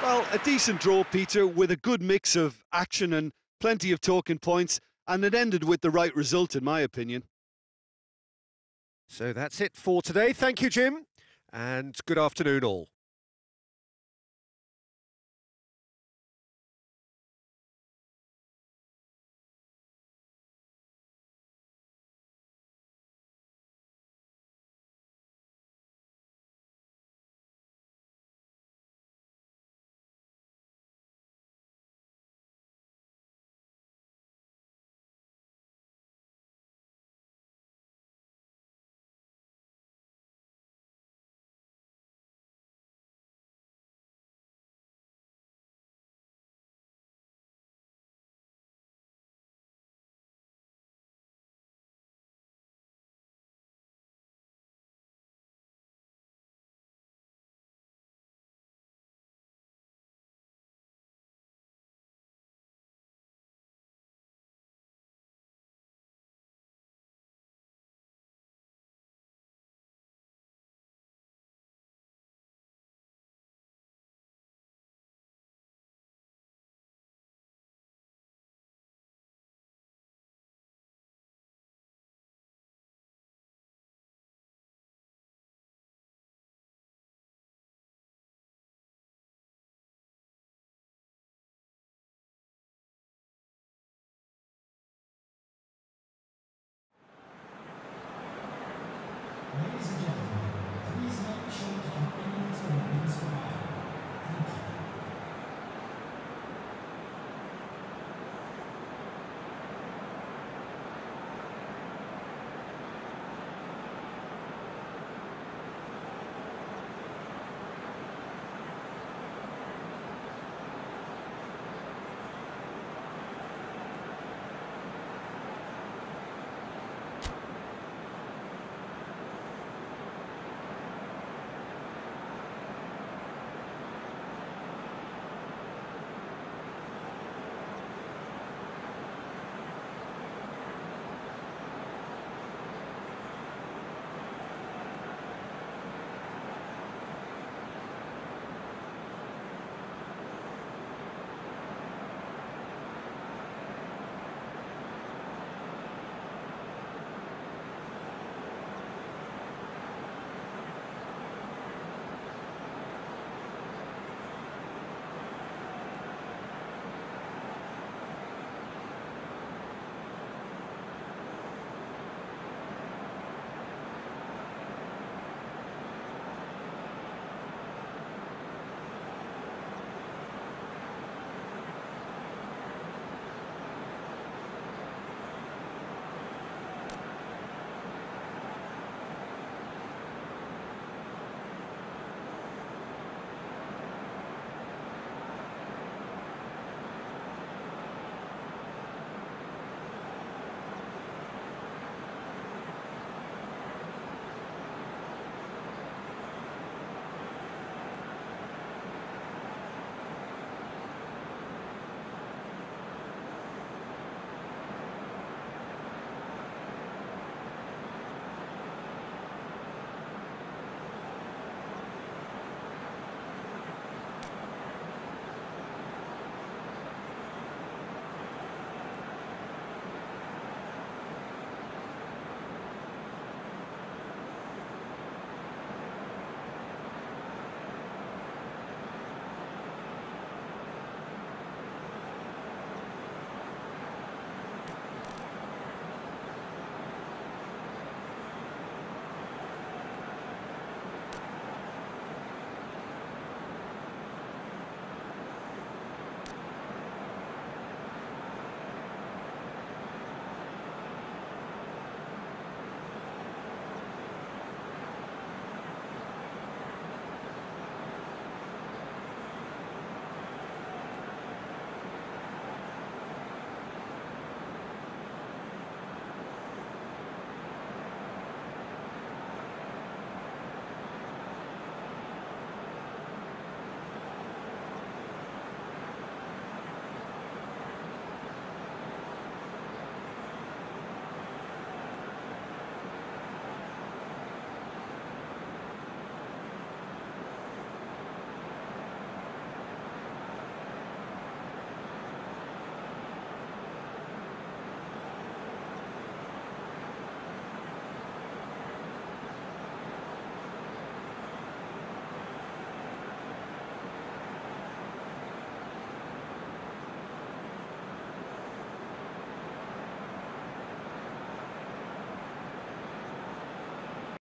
Well, a decent draw, Peter, with a good mix of action and plenty of talking points, and it ended with the right result, in my opinion. So that's it for today. Thank you, Jim, and good afternoon, all.